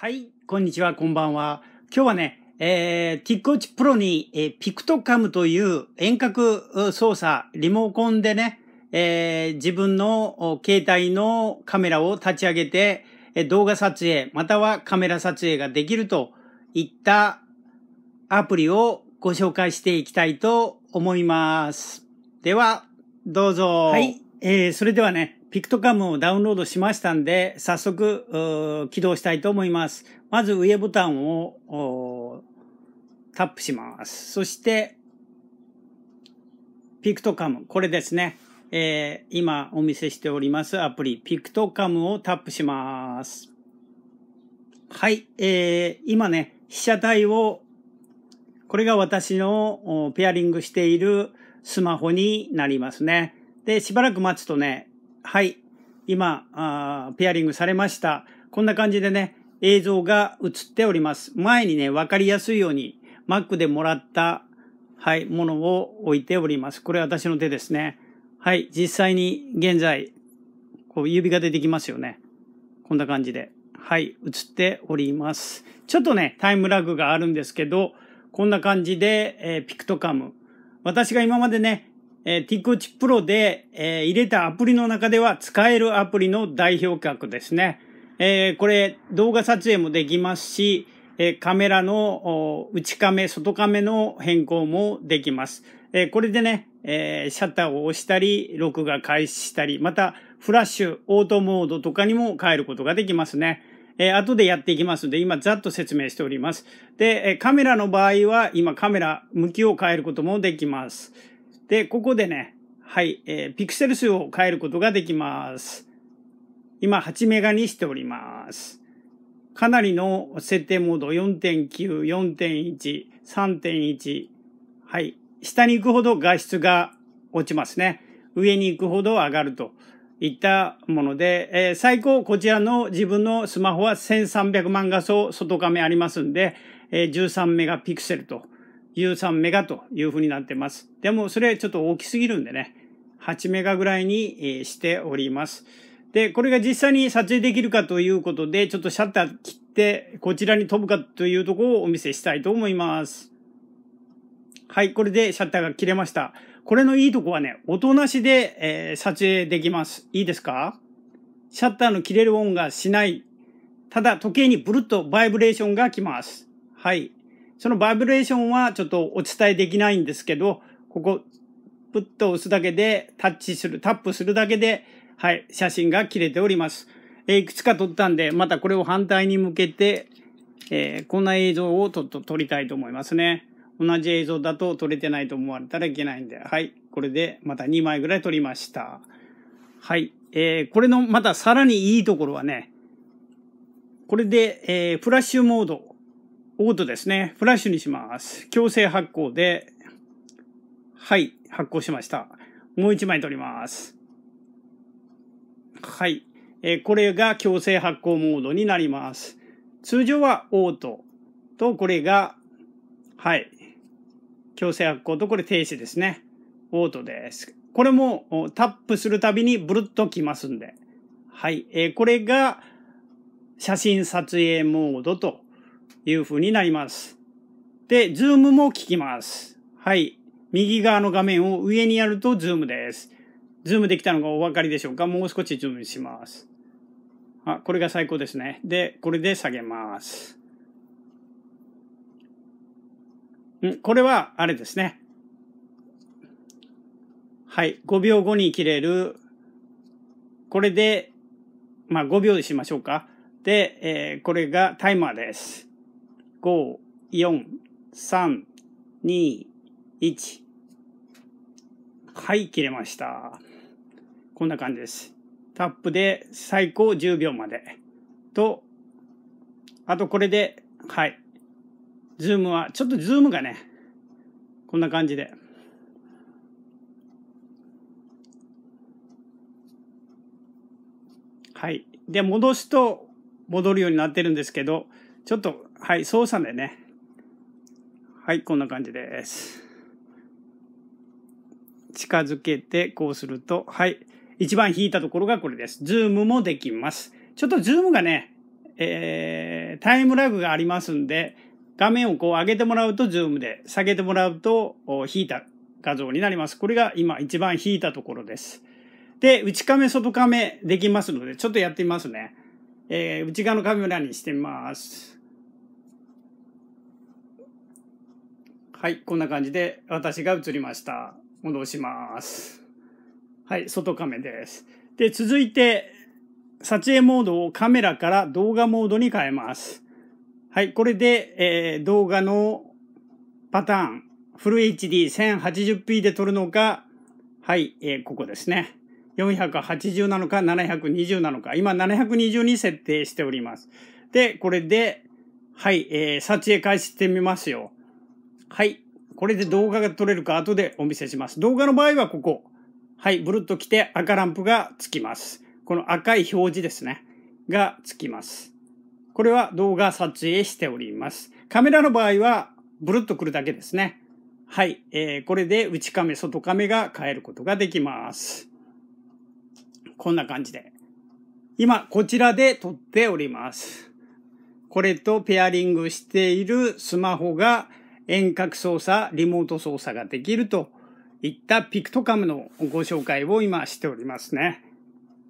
はい、こんにちは、こんばんは。今日はね、えー、ティックッチプロに、えー、ピクトカムという遠隔操作、リモコンでね、えー、自分の携帯のカメラを立ち上げて、え動画撮影、またはカメラ撮影ができるといったアプリをご紹介していきたいと思います。では、どうぞ。はい。えー、それではね、ピクトカムをダウンロードしましたんで、早速起動したいと思います。まず上ボタンをタップします。そして、ピクトカム、これですね。えー、今お見せしておりますアプリ、ピクトカムをタップします。はい、えー、今ね、被写体を、これが私のペアリングしているスマホになりますね。で、しばらく待つとね、はい。今、あペアリングされました。こんな感じでね、映像が映っております。前にね、わかりやすいように、Mac でもらった、はい、ものを置いております。これ私の手ですね。はい、実際に現在、こう指が出てきますよね。こんな感じで。はい、映っております。ちょっとね、タイムラグがあるんですけど、こんな感じで、えー、ピクトカム。私が今までね、えー、TicOch Pro で、えー、入れたアプリの中では使えるアプリの代表格ですね。えー、これ動画撮影もできますし、えカメラの内カメ、外カメの変更もできます。えこれでね、えシャッターを押したり、録画開始したり、またフラッシュ、オートモードとかにも変えることができますね。え後でやっていきますので、今ざっと説明しております。で、カメラの場合は、今カメラ向きを変えることもできます。で、ここでね、はい、えー、ピクセル数を変えることができます。今8メガにしております。かなりの設定モード4.9、4.1、3.1。はい。下に行くほど画質が落ちますね。上に行くほど上がるといったもので、えー、最高こちらの自分のスマホは1300万画素外カメありますんで、えー、13メガピクセルと13メガというふうになってます。でもそれはちょっと大きすぎるんでね、8メガぐらいにしております。で、これが実際に撮影できるかということで、ちょっとシャッター切って、こちらに飛ぶかというところをお見せしたいと思います。はい、これでシャッターが切れました。これのいいとこはね、音なしで、えー、撮影できます。いいですかシャッターの切れる音がしない。ただ時計にブルッとバイブレーションが来ます。はい。そのバイブレーションはちょっとお伝えできないんですけど、ここ、プッと押すだけで、タッチする、タップするだけで、はい、写真が切れております。えー、いくつか撮ったんで、またこれを反対に向けて、えー、こんな映像をちょっと撮りたいと思いますね。同じ映像だと撮れてないと思われたらいけないんで、はい、これでまた2枚ぐらい撮りました。はい、えー、これのまたさらにいいところはね、これで、えフラッシュモードオートですね。フラッシュにします。強制発行で、はい、発行しました。もう一枚取ります。はい、えー、これが強制発行モードになります。通常はオートとこれが、はい、強制発行とこれ停止ですね。オートです。これもタップするたびにブルッときますんで。はい、えー、これが写真撮影モードという風になります。で、ズームも効きます。はい。右側の画面を上にやるとズームです。ズームできたのがお分かりでしょうかもう少しズームします。あ、これが最高ですね。で、これで下げます。んこれは、あれですね。はい。5秒後に切れる。これで、まあ5秒でしましょうか。で、えー、これがタイマーです。5、4、3、2、1。はい、切れました。こんな感じです。タップで最高10秒まで。と、あとこれで、はい。ズームは、ちょっとズームがね、こんな感じで。はい。で、戻すと戻るようになってるんですけど、ちょっと、はい、操作でね。はい、こんな感じです。近づけて、こうすると、はい、一番引いたところがこれです。ズームもできます。ちょっとズームがね、えー、タイムラグがありますんで、画面をこう上げてもらうとズームで、下げてもらうと引いた画像になります。これが今一番引いたところです。で、内カメ、外カメできますので、ちょっとやってみますね。えー、内側のカメラにしてます。はい、こんな感じで私が映りました。戻します。はい、外カメです。で、続いて、撮影モードをカメラから動画モードに変えます。はい、これで、えー、動画のパターン、フル HD1080p で撮るのか、はい、えー、ここですね。480なのか720なのか、今720に設定しております。で、これで、はい、えー、撮影開始してみますよ。はい、これで動画が撮れるか後でお見せします。動画の場合はここ。はい、ブルッと来て赤ランプがつきます。この赤い表示ですね。がつきます。これは動画撮影しております。カメラの場合はブルッとくるだけですね。はい、えー、これで内カメ、外カメが変えることができます。こんな感じで。今、こちらで撮っております。これとペアリングしているスマホが遠隔操作、リモート操作ができるといったピクトカムのご紹介を今しておりますね。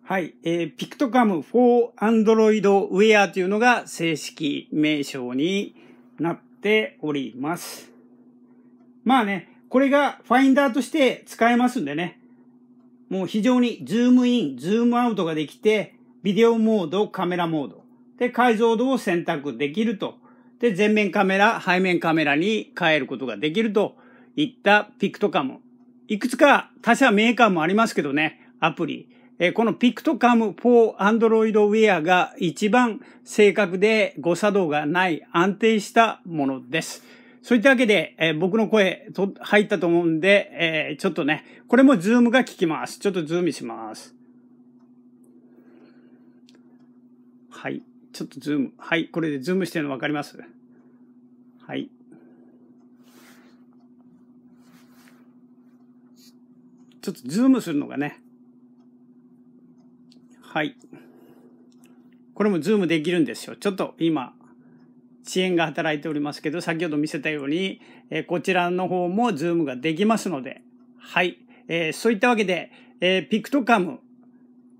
はい。えー、ピクトカム for Android Wear というのが正式名称になっております。まあね、これがファインダーとして使えますんでね。もう非常にズームイン、ズームアウトができて、ビデオモード、カメラモード。で、解像度を選択できると。で、前面カメラ、背面カメラに変えることができるといったピクトカム。いくつか他社メーカーもありますけどね、アプリ。えこの PictoCam Android Wear が一番正確で誤作動がない安定したものです。そういったわけで、えー、僕の声と入ったと思うんで、えー、ちょっとね、これもズームが効きます。ちょっとズームします。はい。ちょっとズーム。はい。これでズームしてるの分かりますはい。ちょっとズームするのがね。はい。これもズームできるんですよ。ちょっと今、支援が働いておりますけど、先ほど見せたように、えこちらの方もズームができますので、はい。えー、そういったわけで、えー、ピクトカム、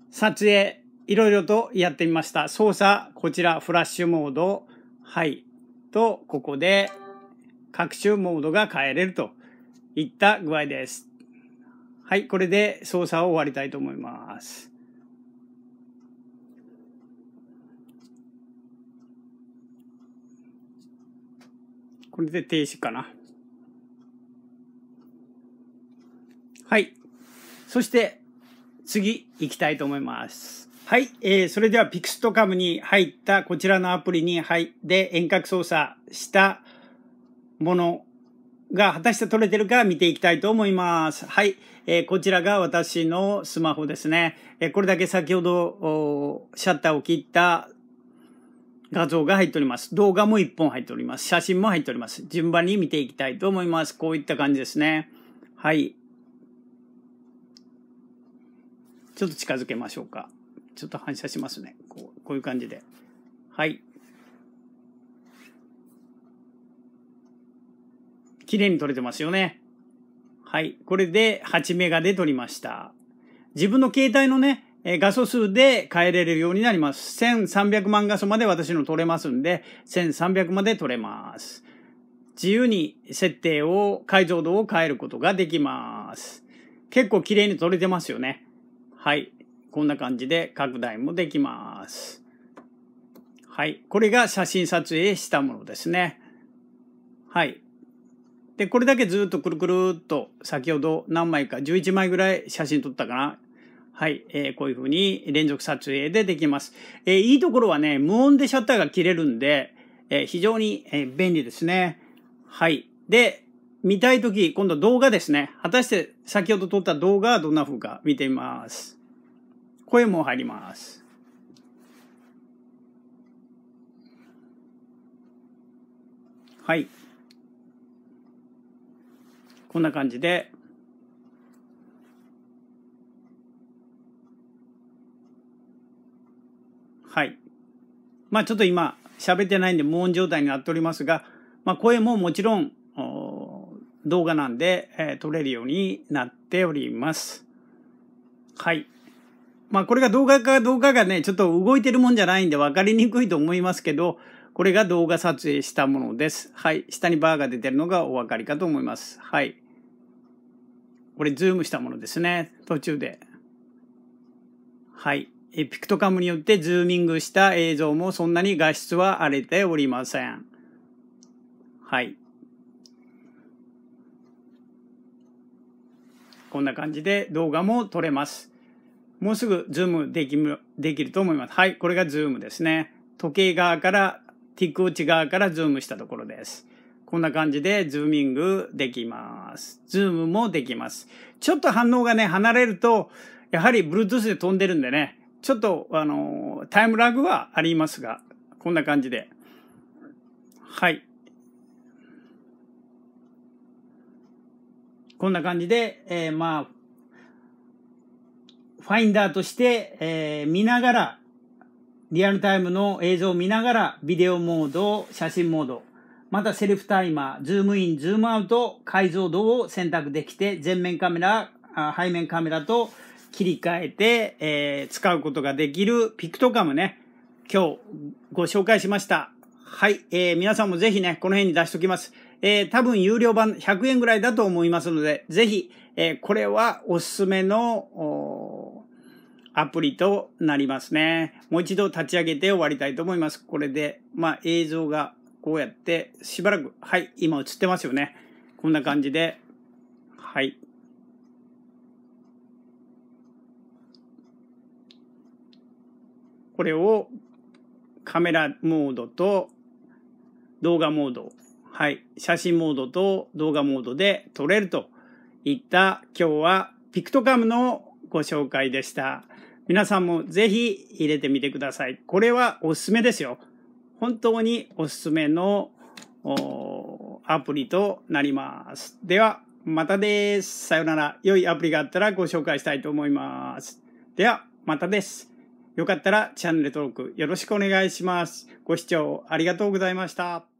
撮影、いろいろとやってみました。操作、こちら、フラッシュモード、はい。と、ここで、各種モードが変えれるといった具合です。はい、これで操作を終わりたいと思います。これで停止かな。はい。そして、次行きたいと思います。はい。えー、それでは PixTCAM に入ったこちらのアプリに入って遠隔操作したものが果たして取れてるか見ていきたいと思います。はい。えー、こちらが私のスマホですね。えー、これだけ先ほどシャッターを切った画像が入っております。動画も1本入っております。写真も入っております。順番に見ていきたいと思います。こういった感じですね。はい。ちょっと近づけましょうか。ちょっと反射しますね。こうこういう感じで。はい。綺麗に撮れてますよね。はい。これで8メガで撮りました。自分の携帯のね、え画素数で変えれるようになります。1300万画素まで私の撮れますんで、1300まで撮れます。自由に設定を、解像度を変えることができます。結構綺麗に撮れてますよね。はい。こんな感じで拡大もできます。はい。これが写真撮影したものですね。はい。で、これだけずっとくるくるっと先ほど何枚か11枚ぐらい写真撮ったかなはい、えー、こういうふうに連続撮影でできます。えー、いいところはね、無音でシャッターが切れるんで、えー、非常に、え便利ですね。はい。で、見たいとき、今度動画ですね。果たして先ほど撮った動画はどんな風か見てみます。声も入ります。はい。こんな感じではい。まあちょっと今喋ってないんで無音状態になっておりますが、まあ声ももちろん動画なんで、えー、撮れるようになっております。はい。まあこれが動画か動画がね、ちょっと動いてるもんじゃないんで分かりにくいと思いますけど、これが動画撮影したものです。はい。下にバーが出てるのがお分かりかと思います。はい。これズームしたものですね。途中で。はい。ピクトカムによってズーミングした映像もそんなに画質は荒れておりません。はい。こんな感じで動画も撮れます。もうすぐズームできる、できると思います。はい、これがズームですね。時計側から、ティック内側からズームしたところです。こんな感じでズーミングできます。ズームもできます。ちょっと反応がね、離れると、やはり Bluetooth で飛んでるんでね、ちょっと、あの、タイムラグはありますが、こんな感じで。はい。こんな感じで、えー、まあ、ファインダーとして、えー、見ながら、リアルタイムの映像を見ながら、ビデオモード、写真モード、またセルフタイマー、ズームイン、ズームアウト、解像度を選択できて、前面カメラ、背面カメラと、切り替えて、えー、使うことができるピクトカムね、今日ご紹介しました。はい、えー、皆さんもぜひね、この辺に出しときます。えー、多分有料版100円ぐらいだと思いますので、ぜひ、えー、これはおすすめの、アプリとなりますね。もう一度立ち上げて終わりたいと思います。これで、まあ映像がこうやってしばらく、はい、今映ってますよね。こんな感じで、はい。これをカメラモードと動画モード、はい、写真モードと動画モードで撮れるといった今日はピクトカムのご紹介でした。皆さんもぜひ入れてみてください。これはおすすめですよ。本当におすすめのアプリとなります。では、またです。さよなら。良いアプリがあったらご紹介したいと思います。では、またです。よかったらチャンネル登録よろしくお願いします。ご視聴ありがとうございました。